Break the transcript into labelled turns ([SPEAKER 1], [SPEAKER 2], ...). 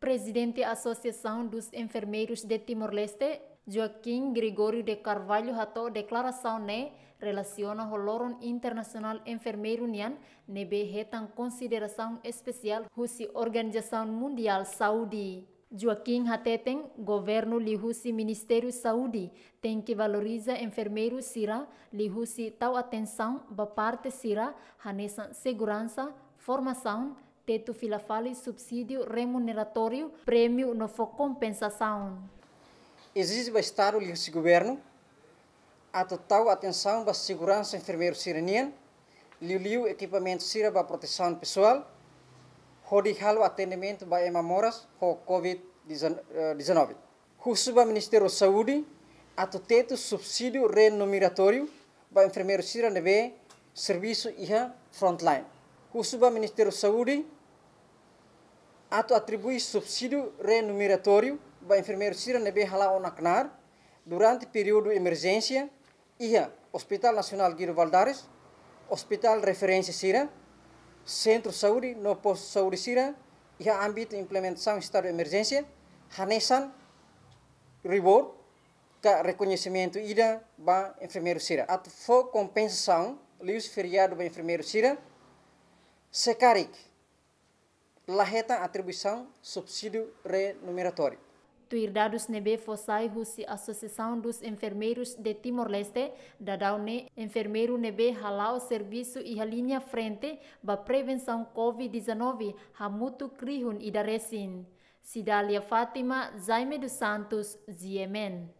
[SPEAKER 1] presidente da Associação dos Enfermeiros de Timor-Leste, Joaquim Gregório de Carvalho hatou declaração ne né, relaciona o loron internacional enfermeiro nian nebe hetan consideração especial husi Organização Mundial Saúde. Joaquim Hateten, governo lihusi Ministério Saúde, tem que valorizar enfermeiro sira, lihusi tal atenção, ba parte sira, hanesan segurança, formação, Teto Filafale subsídio remuneratório, prêmio no for compensação.
[SPEAKER 2] Exige o Estado e o governo a total atenção para a segurança enfermeiro lhe o equipamento sira para proteção pessoal, rodihal o atendimento para emamoras com Covid-19. Russo para o Ministério da Saúde, a teto subsídio remuneratório para enfermeiro sira neve serviço IHA Frontline. Russo para o Ministério da Saúde, Ato atribui subsídio remuneratório para enfermeiro Cira Nebe Hala Onaknar durante período de emergência ia Hospital Nacional Guido Valdares, Hospital Referência Cira, Centro Saúde no Posto Saúde Cira, ia âmbito de implementação de estado de emergência, Hanesan, Ribor, é reconhecimento ida o enfermeiro Cira. Ato for compensação, lius feriado o enfermeiro Cira, Secaric, la reta atribuição subsídio remuneratório.
[SPEAKER 1] Tuirdados Nebe Fossai Husi Associação dos Enfermeiros de Timor-Leste, Dadaune, Enfermeiro Nebe Halal Serviço e a linha frente para prevenção Covid-19, Hamutu Krihun Idaresin. Cidália Fátima, Jaime dos Santos, Ziemen.